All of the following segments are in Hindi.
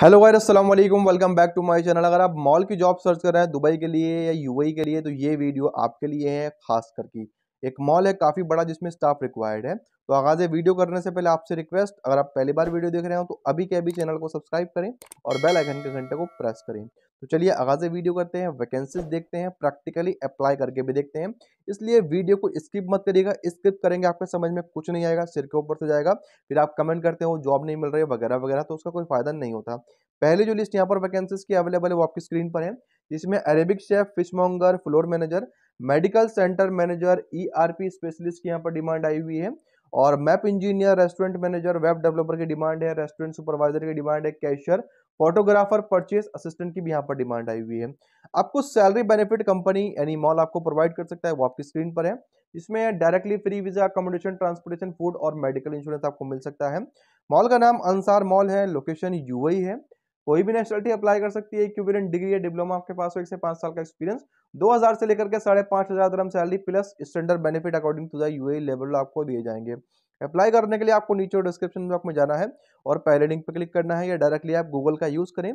हेलो गाइस अस्सलाम वालेकुम welcome back to my channel अगर आप मॉल की जॉब सर्च कर रहे हैं दुबई के लिए या यूएई के लिए तो ये वीडियो आपके लिए है खास करके एक मॉल है काफ़ी बड़ा जिसमें स्टाफ रिक्वायर्ड है तो आगाज़ वीडियो करने से पहले आपसे रिक्वेस्ट अगर आप पहली बार वीडियो देख रहे हो तो अभी के अभी चैनल को सब्सक्राइब करें और बेल आइकन के घंटे को प्रेस करें तो चलिए आगाज़ वीडियो करते हैं वैकेंसीज देखते हैं प्रैक्टिकली अप्लाई करके भी देखते हैं इसलिए वीडियो को स्किप मत करिएगा स्किप करेंगे आपके समझ में कुछ नहीं आएगा सिर के ऊपर से जाएगा फिर आप कमेंट करते हो जॉब नहीं मिल रही वगैरह वगैरह तो उसका कोई फायदा नहीं होता पहले जो लिस्ट यहाँ पर वैकेंसीज की अवेलेबल है वो आपकी स्क्रीन पर है जिसमें Arabic chef fishmonger floor manager medical centre manager ERP e specialist की यहाँ पर डिमांड आई हुई है और map engineer restaurant manager web developer की डिमांड है रेस्टोरेंट सुपरवाइजर की डिमांड है कैशियर फोटोग्राफर परचेज असिस्टेंट की भी यहाँ पर डिमांड आई हुई है आपको सैलरी बेनिफिट कंपनी यानी मॉल आपको प्रोवाइड कर सकता है वो आपकी स्क्रीन पर है इसमें directly free visa accommodation transportation food और मेडिकल इंश्योरेंस आपको मिल सकता है मॉल का नाम अंसार मॉल है लोकेशन यूएई e है कोई भी नेशनलिटी अप्लाई कर सकती है इक्विवेलेंट डिग्री या डिप्लोमा आपके पास हो एक से पांच साल का एक्सपीरियंस 2000 से लेकर के साढ़े पांच हज़ार दरम salary plus standard benefit according to the you level आपको दिए जाएंगे अप्लाई करने के लिए आपको नीचे डिस्क्रिप्शन बॉक्स में जाना है और पहले लिंक पर क्लिक करना है या डायरेक्टली आप गूगल का यूज़ करें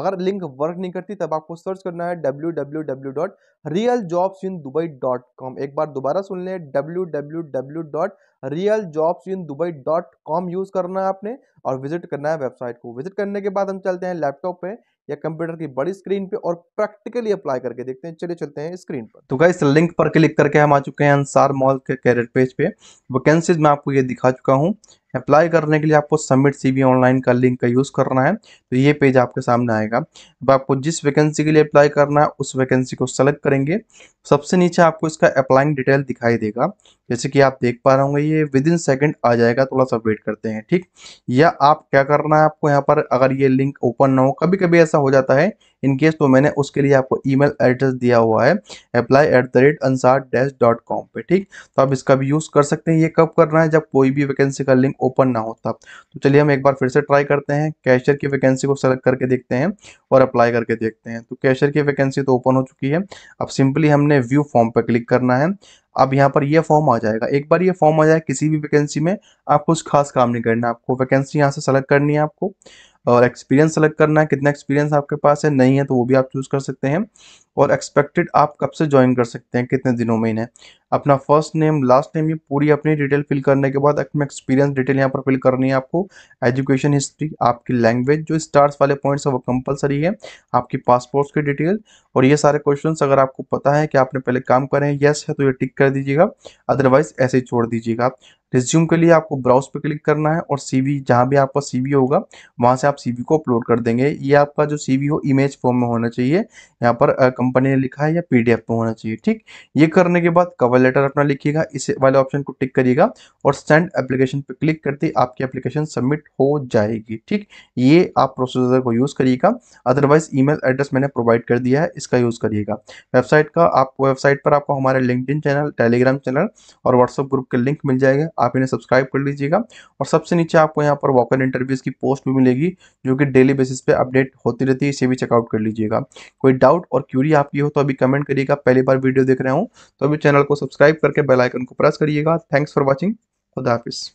अगर लिंक वर्क नहीं करती तब आपको सर्च करना है W W W dot real in Dubai dot com एक बार दोबारा सुन लें W W W dot real jobs in Dubai dot com use करना है आपने और विजिट करना है वेबसाइट को विजिट करने के बाद हम चलते हैं लैपटॉप पे या कंप्यूटर की बड़ी स्क्रीन पे और प्रैक्टिकली अप्लाई करके देखते हैं चलिए चलते हैं स्क्रीन पर तो गाइस लिंक पर क्लिक करके हम आ चुके हैं अंसार मॉल के कैरियर पेज पे वैकेंसीज मैं आपको ये दिखा चुका हूँ अप्लाई करने के लिए आपको सबमिट सीवी ऑनलाइन का लिंक का यूज़ करना है तो ये पेज आपके सामने आएगा अब आपको जिस वैकेंसी के लिए अप्लाई करना है उस वैकेंसी को सेलेक्ट करेंगे सबसे नीचे आपको इसका अप्लाइंग डिटेल दिखाई देगा जैसे कि आप देख पा रहे होंगे ये विद इन सेकेंड आ जाएगा थोड़ा सा वेट करते हैं ठीक या आप क्या करना है आपको यहाँ पर अगर ये लिंक ओपन ना हो कभी कभी ऐसा हो जाता है इनकेस तो मैंने उसके लिए आपको ईमेल एड्रेस दिया हुआ है apply at the rate Ansar dash dot com पर ठीक तो आप इसका भी यूज़ कर सकते हैं ये कब करना है जब कोई भी वैकेंसी का लिंक ओपन ना होता तो चलिए हम एक बार फिर से ट्राई करते हैं कैशियर की वैकेंसी को सेलेक्ट करके देखते हैं और अप्लाई करके देखते हैं तो कैशियर की वैकेंसी तो ओपन हो चुकी है अब सिंपली हमने व्यू फॉर्म पर क्लिक करना है अब यहाँ पर ये फॉर्म आ जाएगा एक बार ये फॉर्म आ जाए किसी भी वैकेंसी में आप कुछ खास काम नहीं करना आपको वैकेंसी यहाँ से सेलेक्ट करनी है आपको और एक्सपीरियंस सेलेक्ट करना है कितना एक्सपीरियंस आपके पास है नहीं है तो वो भी आप चूज़ कर सकते हैं और एक्सपेक्टेड आप कब से ज्वाइन कर सकते हैं कितने दिनों में इन्हें अपना फर्स्ट नेम लास्ट नेम ये पूरी अपनी डिटेल फिल करने के बाद अपने एक्सपीरियंस डिटेल यहाँ पर फिल करनी है आपको एजुकेशन हिस्ट्री आपकी लैंग्वेज जो स्टार्स वाले पॉइंट्स हैं वो कंपलसरी है आपकी पासपोर्ट्स की डिटेल और ये सारे क्वेश्चन अगर आपको पता है कि आपने पहले काम करें येस है तो ये टिक कर दीजिएगा अदरवाइज ऐसे ही छोड़ दीजिएगा रिज्यूम के लिए आपको ब्राउज पे क्लिक करना है और वी जहाँ भी आपका वी होगा वहाँ से आप वी को अपलोड कर देंगे ये आपका जो वी हो इमेज फॉर्म में होना चाहिए यहाँ पर कंपनी ने लिखा है या पीडीएफ में होना चाहिए ठीक ये करने के बाद कवर लेटर अपना लिखिएगा इस वाले ऑप्शन को टिक करिएगा और सेंड एप्लीकेशन पर क्लिक करते ही आपकी एप्लीकेशन सबमिट हो जाएगी ठीक ये आप प्रोसेसर को यूज़ करिएगा अदरवाइज ईमेल एड्रेस मैंने प्रोवाइड कर दिया है इसका यूज़ करिएगा वेबसाइट का आप वेबसाइट पर आपको हमारे लिंकड चैनल टेलीग्राम चैनल और व्हाट्सअप ग्रुप के लिंक मिल जाएगा आप इन्हें सब्सक्राइब कर लीजिएगा और सबसे नीचे आपको यहाँ पर वॉकर इंटरव्यूज़ की पोस्ट भी मिलेगी जो कि डेली बेसिस पे अपडेट होती रहती है इसे भी चेकआउट कर लीजिएगा कोई डाउट और क्यूरी भी आप ये हो तो अभी कमेंट करिएगा पहली बार वीडियो देख रहे हो तो अभी चैनल को सब्सक्राइब करके बेलाइकन को प्रेस करिएगा थैंक्स फॉर वॉचिंग खुदाफिस